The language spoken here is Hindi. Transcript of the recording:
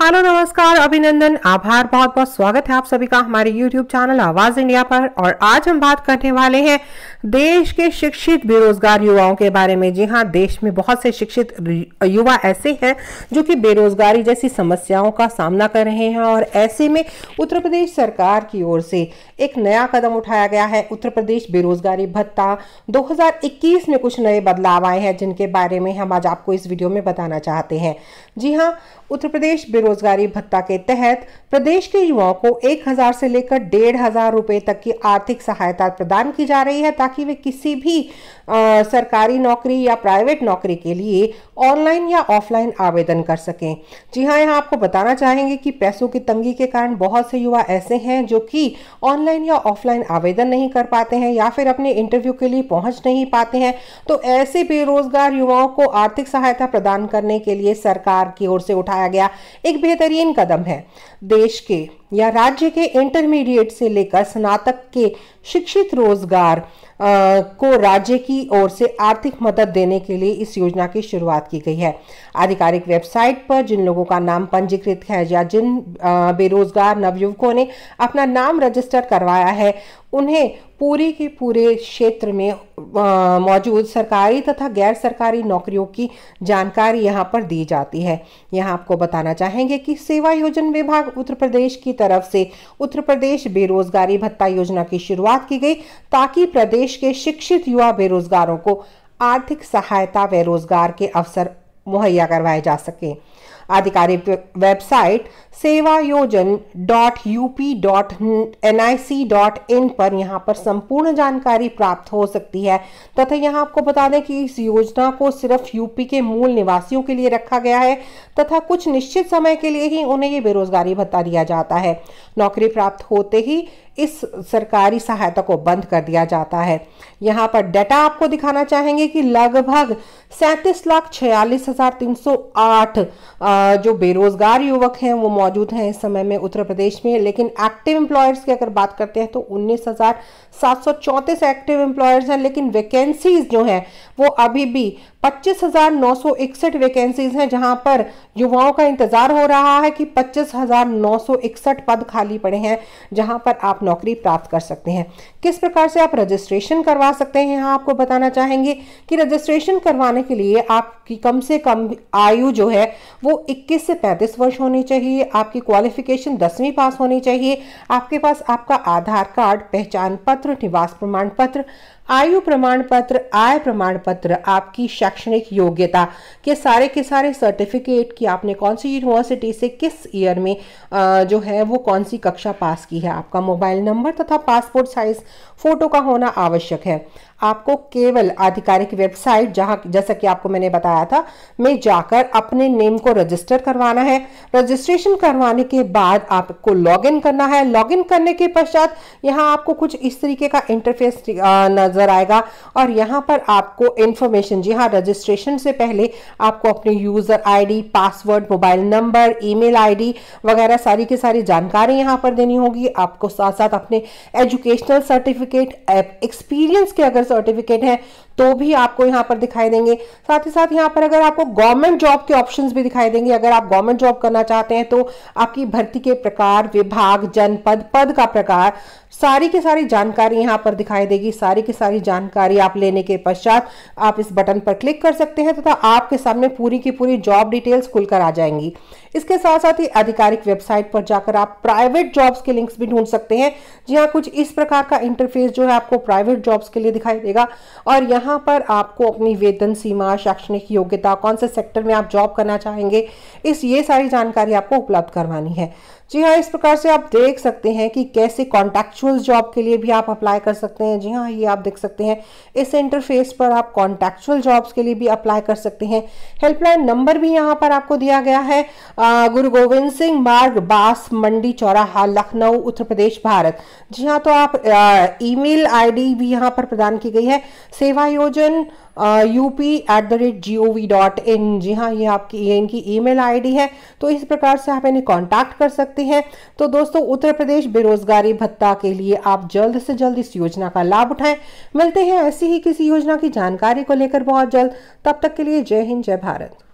हेलो नमस्कार अभिनंदन आभार बहुत बहुत स्वागत है आप सभी का हमारे यूट्यूब चैनल आवाज इंडिया पर और आज हम बात करने वाले हैं देश के शिक्षित बेरोजगार युवाओं के बारे में जी हाँ देश में बहुत से शिक्षित युवा ऐसे हैं जो कि बेरोजगारी जैसी समस्याओं का सामना कर रहे हैं और ऐसे में उत्तर प्रदेश सरकार की ओर से एक नया कदम उठाया गया है उत्तर प्रदेश बेरोजगारी भत्ता दो में कुछ नए बदलाव आए हैं जिनके बारे में हम आज आपको इस वीडियो में बताना चाहते हैं जी हाँ उत्तर प्रदेश बेरोजगारी भत्ता के तहत प्रदेश के युवाओं को एक हजार से लेकर डेढ़ हजार रुपए तक की आर्थिक सहायता प्रदान की जा रही है ताकि वे किसी भी आ, सरकारी नौकरी या प्राइवेट नौकरी के लिए ऑनलाइन या ऑफलाइन आवेदन कर सकें जी हाँ यहाँ आपको बताना चाहेंगे कि पैसों की तंगी के कारण बहुत से युवा ऐसे हैं जो कि ऑनलाइन या ऑफलाइन आवेदन नहीं कर पाते हैं या फिर अपने इंटरव्यू के लिए पहुंच नहीं पाते हैं तो ऐसे बेरोजगार युवाओं को आर्थिक सहायता प्रदान करने के लिए सरकार की ओर से उठाया गया एक एक बेहतरीन कदम है देश के या राज्य के इंटरमीडिएट से लेकर स्नातक के शिक्षित रोजगार आ, को राज्य की ओर से आर्थिक मदद देने के लिए इस योजना की शुरुआत की गई है आधिकारिक वेबसाइट पर जिन लोगों का नाम पंजीकृत है या जिन आ, बेरोजगार नवयुवकों ने अपना नाम रजिस्टर करवाया है उन्हें पूरे के पूरे क्षेत्र में मौजूद सरकारी तथा गैर सरकारी नौकरियों की जानकारी यहाँ पर दी जाती है यहाँ आपको बताना चाहेंगे कि सेवा योजन विभाग उत्तर प्रदेश की तरफ से उत्तर प्रदेश बेरोजगारी भत्ता योजना की शुरुआत की गई ताकि प्रदेश के शिक्षित युवा बेरोजगारों को आर्थिक सहायता व रोजगार के अवसर मुहैया करवाए जा सके आधिकारिक website Sewayojan dot UP dot N I C dot in पर यहाँ पर संपूर्ण जानकारी प्राप्त हो सकती है तथा यहाँ आपको बता दें कि इस योजना को सिर्फ यूपी के मूल निवासियों के लिए रखा गया है तथा कुछ निश्चित समय के लिए ही उन्हें ये बेरोजगारी भत्ता दिया जाता है नौकरी प्राप्त होते ही इस सरकारी सहायता को बंद कर दिया जाता है यहाँ पर डेटा आपको दिखाना चाहेंगे कि लगभग सैंतीस लाख छियालीस हजार तीन सौ आठ जो बेरोजगार युवक हैं वो मौजूद हैं इस समय में उत्तर प्रदेश में लेकिन एक्टिव एम्प्लॉयर्स की अगर बात करते हैं तो उन्नीस हजार सात सौ चौंतीस एक्टिव एम्प्लॉयर्स हैं लेकिन वैकेंसीज जो हैं वो अभी भी पच्चीस हजार नौ सौ इकसठ वैकेंसीज हैं जहां पर युवाओं का इंतजार हो रहा है कि पच्चीस हजार नौ सौ इकसठ पद खाली पड़े हैं जहां पर आप नौकरी प्राप्त कर सकते हैं किस प्रकार से आप रजिस्ट्रेशन करवा सकते हैं यहाँ आपको बताना चाहेंगे कि रजिस्ट्रेशन करवाने के लिए आपकी कम से कम आयु जो है वो इक्कीस से पैंतीस वर्ष होनी चाहिए आपकी क्वालिफिकेशन दसवीं पास होनी चाहिए आपके पास आपका आधार कार्ड पहचान पत्र निवास प्रमाण पत्र आयु प्रमाण पत्र आय प्रमाण पत्र आपकी शैक्षणिक योग्यता के सारे के सारे सर्टिफिकेट कि आपने कौन सी यूनिवर्सिटी से किस ईयर में जो है वो कौन सी कक्षा पास की है आपका मोबाइल नंबर तथा पासपोर्ट साइज फोटो का होना आवश्यक है आपको केवल आधिकारिक वेबसाइट जहाँ जैसा कि आपको मैंने बताया था में जाकर अपने नेम को रजिस्टर करवाना है रजिस्ट्रेशन करवाने के बाद आपको लॉगिन करना है लॉगिन करने के पश्चात यहाँ आपको कुछ इस तरीके का इंटरफेस नजर नजर आएगा और यहाँ पर आपको इन्फॉर्मेशन जी हाँ रजिस्ट्रेशन से पहले आपको अपने user ID password mobile number email ID वगैरह सारी की सारी जानकारी यहाँ पर देनी होगी आपको साथ साथ अपने एजुकेशनल सर्टिफिकेट एक्सपीरियंस के अगर सर्टिफिकेट हैं तो भी आपको यहाँ पर दिखाई देंगे साथ ही साथ यहाँ पर अगर आपको गवर्नमेंट जॉब के ऑप्शंस भी दिखाई देंगे अगर आप गवर्नमेंट जॉब करना चाहते हैं तो आपकी भर्ती के प्रकार विभाग जनपद पद का प्रकार सारी की सारी जानकारी यहाँ पर दिखाई देगी सारी की सारी सारी जानकारी आप लेने के पश्चात आप इस बटन पर क्लिक कर सकते हैं तथा तो आपके सामने पूरी की पूरी जॉब डिटेल्स खुलकर आ जाएंगी इसके साथ साथ ही आधिकारिक वेबसाइट पर जाकर आप प्राइवेट जॉब्स के लिंक्स भी ढूंढ सकते हैं जी हाँ कुछ इस प्रकार का इंटरफेस जो है आपको प्राइवेट जॉब्स के लिए दिखाई देगा और यहाँ पर आपको अपनी वेतन सीमा शैक्षणिक योग्यता कौन से सेक्टर में आप जॉब करना चाहेंगे इस ये सारी जानकारी आपको उपलब्ध करवानी है जी हाँ इस प्रकार से आप देख सकते हैं कि कैसे कॉन्टेक्चुअल जॉब के लिए भी आप अप्लाई कर सकते हैं जी हाँ ये आप देख देख सकते हैं इस इंटरफेस पर आप कॉन्टेक्चुअल जॉब्स के लिए भी अप्लाई कर सकते हैं हेल्पलाइन नंबर भी यहाँ पर आपको दिया गया है आ, गुरु गोविंद सिंह मार्ग बास मंडी चौराहा लखनऊ उत्तर प्रदेश भारत जी हाँ तो आप ईमेल आईडी भी यहाँ पर प्रदान की गई है Sewayojan U P at the rate G O V dot in जी हाँ ये आपकी ये इनकी ई मेल आई डी है तो इस प्रकार से आप इन्हें कॉन्टैक्ट कर सकते हैं तो दोस्तों उत्तर प्रदेश बेरोजगारी भत्ता के लिए आप जल्द से जल्द इस योजना का लाभ उठाएं मिलते हैं ऐसी ही किसी योजना की जानकारी को लेकर बहुत जल्द तब तक के लिए जय हिंद जय भारत